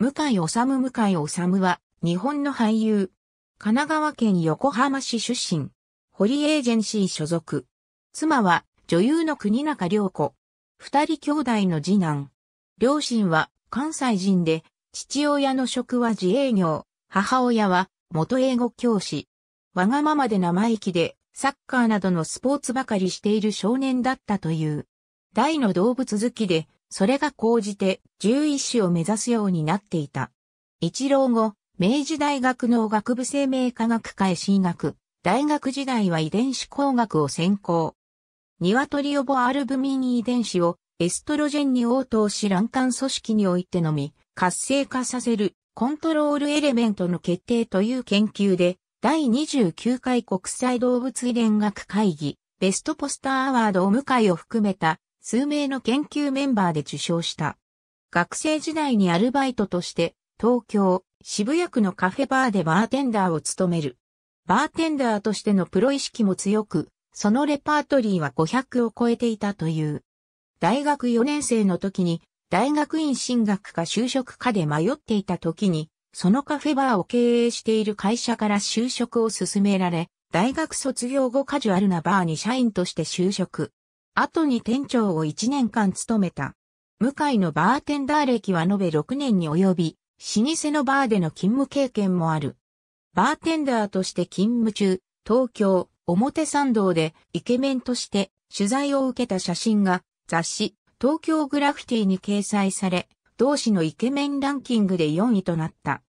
向井治向井治は、日本の俳優。神奈川県横浜市出身。ホリエージェンシー所属。妻は、女優の国中良子。二人兄弟の次男。両親は、関西人で、父親の職は自営業、母親は、元英語教師。わがままで生意気で、サッカーなどのスポーツばかりしている少年だったという。大の動物好きで、それが講じて獣医師を目指すようになっていた。一郎後、明治大学農学部生命科学科へ進学。大学時代は遺伝子工学を専攻。鶏オボアルブミン遺伝子をエストロジェンに応答し卵管組織においてのみ活性化させるコントロールエレメントの決定という研究で第29回国際動物遺伝学会議ベストポスターアワードを迎えを含めた数名の研究メンバーで受賞した。学生時代にアルバイトとして、東京、渋谷区のカフェバーでバーテンダーを務める。バーテンダーとしてのプロ意識も強く、そのレパートリーは500を超えていたという。大学4年生の時に、大学院進学か就職かで迷っていた時に、そのカフェバーを経営している会社から就職を勧められ、大学卒業後カジュアルなバーに社員として就職。後に店長を1年間務めた。向井のバーテンダー歴は延べ6年に及び、老舗のバーでの勤務経験もある。バーテンダーとして勤務中、東京、表参道でイケメンとして取材を受けた写真が雑誌、東京グラフィティに掲載され、同誌のイケメンランキングで4位となった。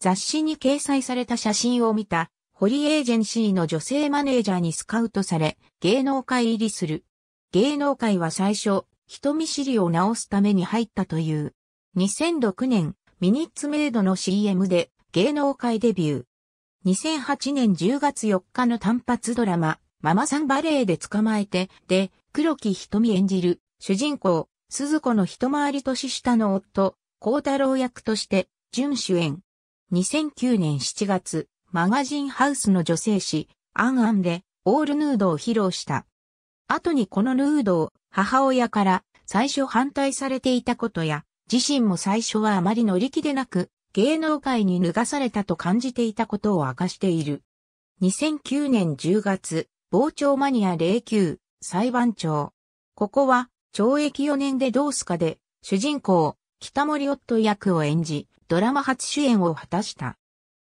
雑誌に掲載された写真を見た、ホリエージェンシーの女性マネージャーにスカウトされ、芸能界入りする。芸能界は最初、人見知りを直すために入ったという。2006年、ミニッツメイドの CM で芸能界デビュー。2008年10月4日の単発ドラマ、ママさんバレーで捕まえて、で、黒木瞳演じる、主人公、鈴子の一回り年下の夫、幸太郎役として、準主演。2009年7月、マガジンハウスの女性誌、アンアンで、オールヌードを披露した。後にこのヌードを母親から最初反対されていたことや、自身も最初はあまり乗り気でなく、芸能界に脱がされたと感じていたことを明かしている。2009年10月、傍聴マニア09、裁判長。ここは、懲役4年でどうすかで、主人公、北森夫役を演じ、ドラマ初主演を果たした。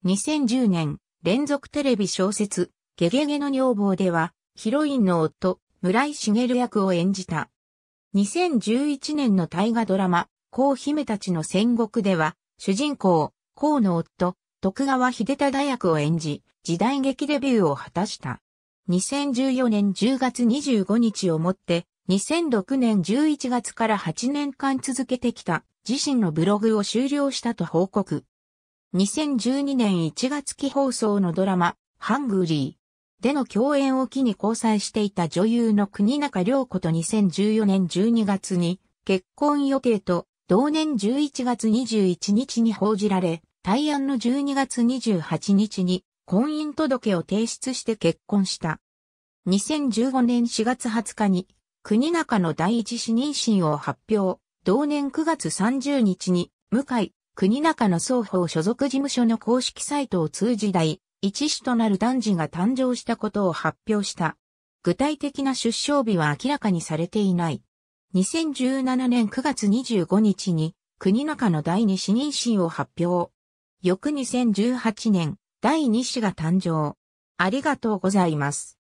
2010年、連続テレビ小説、ゲゲゲの女房では、ヒロインの夫、村井茂役を演じた。2011年の大河ドラマ、皇姫たちの戦国では、主人公、皇の夫、徳川秀忠役を演じ、時代劇デビューを果たした。2014年10月25日をもって、2006年11月から8年間続けてきた自身のブログを終了したと報告。2012年1月期放送のドラマ、ハングリー。での共演を機に交際していた女優の国中良子と2014年12月に結婚予定と同年11月21日に報じられ、対案の12月28日に婚姻届を提出して結婚した。2015年4月20日に国中の第一子妊娠を発表、同年9月30日に向井、国中の双方所属事務所の公式サイトを通じ大、一子となる男児が誕生したことを発表した。具体的な出生日は明らかにされていない。2017年9月25日に国中の第二子妊娠を発表。翌2018年第二子が誕生。ありがとうございます。